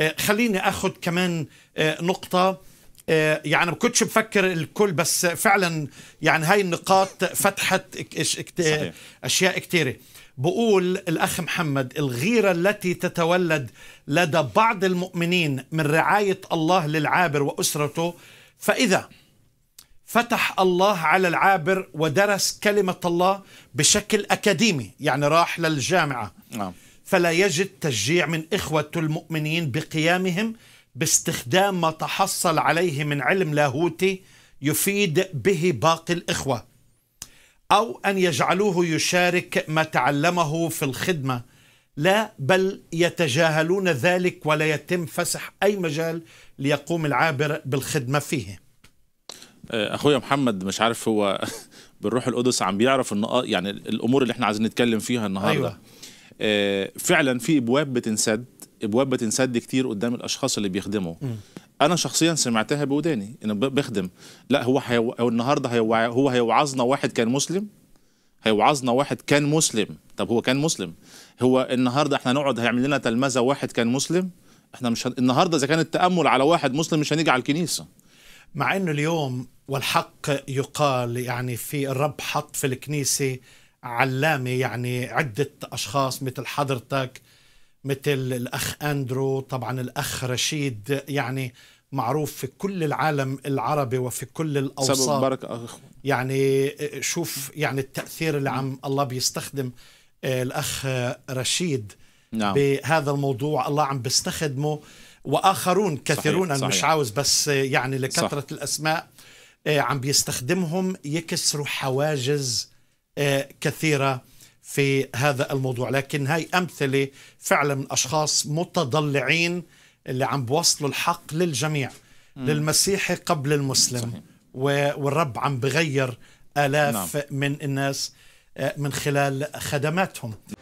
آه، خليني اخذ كمان آه، نقطه آه، يعني ما كنتش بفكر الكل بس فعلا يعني هاي النقاط فتحت صحيح. اشياء كثيره بقول الاخ محمد الغيره التي تتولد لدى بعض المؤمنين من رعايه الله للعابر واسرته فاذا فتح الله على العابر ودرس كلمه الله بشكل اكاديمي يعني راح للجامعه نعم فلا يجد تشجيع من إخوة المؤمنين بقيامهم باستخدام ما تحصل عليه من علم لاهوتي يفيد به باقي الإخوة أو أن يجعلوه يشارك ما تعلمه في الخدمة لا بل يتجاهلون ذلك ولا يتم فسح أي مجال ليقوم العابر بالخدمة فيه آه، أخويا محمد مش عارف هو بالروح القدس عم بيعرف أن آه، يعني الأمور اللي احنا عايزين نتكلم فيها النهاردة أيوة. آه، فعلا في ابواب بتنسد ابواب بتنسد كتير قدام الاشخاص اللي بيخدموا انا شخصيا سمعتها بوداني انه بخدم لا هو حيو... النهارده هيو... هو هيوعظنا واحد كان مسلم هيوعظنا واحد كان مسلم طب هو كان مسلم هو النهارده احنا نقعد هيعمل لنا تلمذه واحد كان مسلم احنا مش هن... النهارده اذا كان التامل على واحد مسلم مش هنيجي على الكنيسه مع انه اليوم والحق يقال يعني في الرب حط في الكنيسه علامة يعني عدة أشخاص مثل حضرتك مثل الأخ أندرو طبعا الأخ رشيد يعني معروف في كل العالم العربي وفي كل الأوساط بركة يعني شوف يعني التأثير اللي عم الله بيستخدم آه، الأخ رشيد نعم. بهذا الموضوع الله عم بيستخدمه وآخرون كثيرون صحيح. صحيح. مش عاوز بس آه، يعني لكثرة صح. الأسماء آه، عم بيستخدمهم يكسروا حواجز كثيرة في هذا الموضوع لكن هاي أمثلة فعلا من أشخاص متضلعين اللي عم بوصلوا الحق للجميع م. للمسيحي قبل المسلم صحيح. والرب عم بغير آلاف نعم. من الناس آه، من خلال خدماتهم